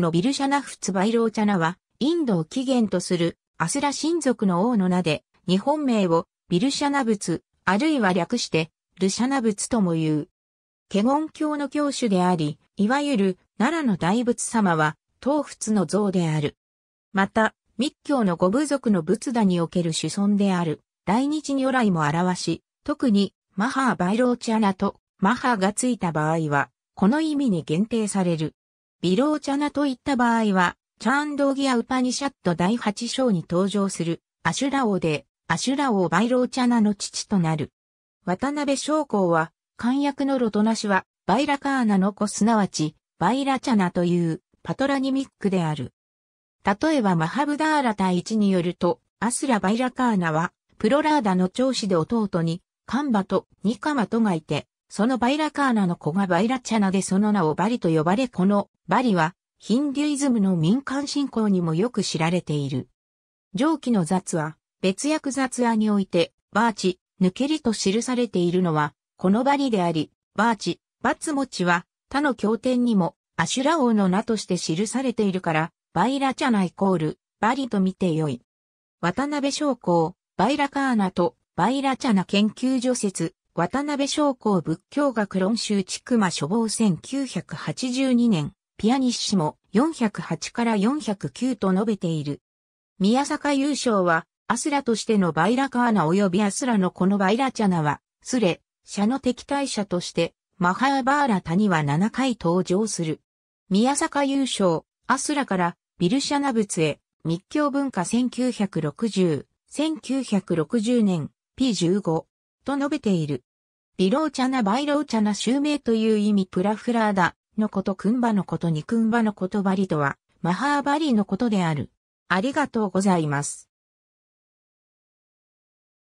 のビルシャナフツバイローチャナは、インドを起源とするアスラ神族の王の名で、日本名をビルシャナ仏、あるいは略して、ルシャナ仏とも言う。華厳教の教主であり、いわゆる奈良の大仏様は、東仏の像である。また、密教の五部族の仏陀における子孫である、大日如来も表し、特に、マハーバイローチャナとマハーがついた場合は、この意味に限定される。ビローチャナといった場合は、チャーンドギア・ウパニシャット第8章に登場するアシュラ王で、アシュラ王バイローチャナの父となる。渡辺将校は、漢訳のロトナシは、バイラカーナの子すなわち、バイラチャナというパトラニミックである。例えばマハブダーラ対1によると、アスラ・バイラカーナは、プロラーダの長子で弟に、カンバとニカマとがいて、そのバイラカーナの子がバイラチャナでその名をバリと呼ばれこのバリはヒンデュイズムの民間信仰にもよく知られている。上記の雑は別役雑話においてバーチ、抜けりと記されているのはこのバリであり、バーチ、バツモチは他の経典にもアシュラ王の名として記されているから、バイラチャナイコール、バリと見てよい。渡辺将校、バイラカーナとバイラチャナ研究所説、渡辺将校仏教学論集地熊書房1982年、ピアニッシモ408から409と述べている。宮坂優勝は、アスラとしてのバイラカーナ及びアスラのこのバイラチャナは、スレ、社の敵対者として、マハーバーラタには7回登場する。宮坂優勝、アスラからビルシャナ仏へ、密教文化1960、1960年、P15。と述べている。ビローチャナバイローチャナ襲名という意味プラフラーダのことクンバのことニクンバのことバリとはマハーバリのことである。ありがとうございます。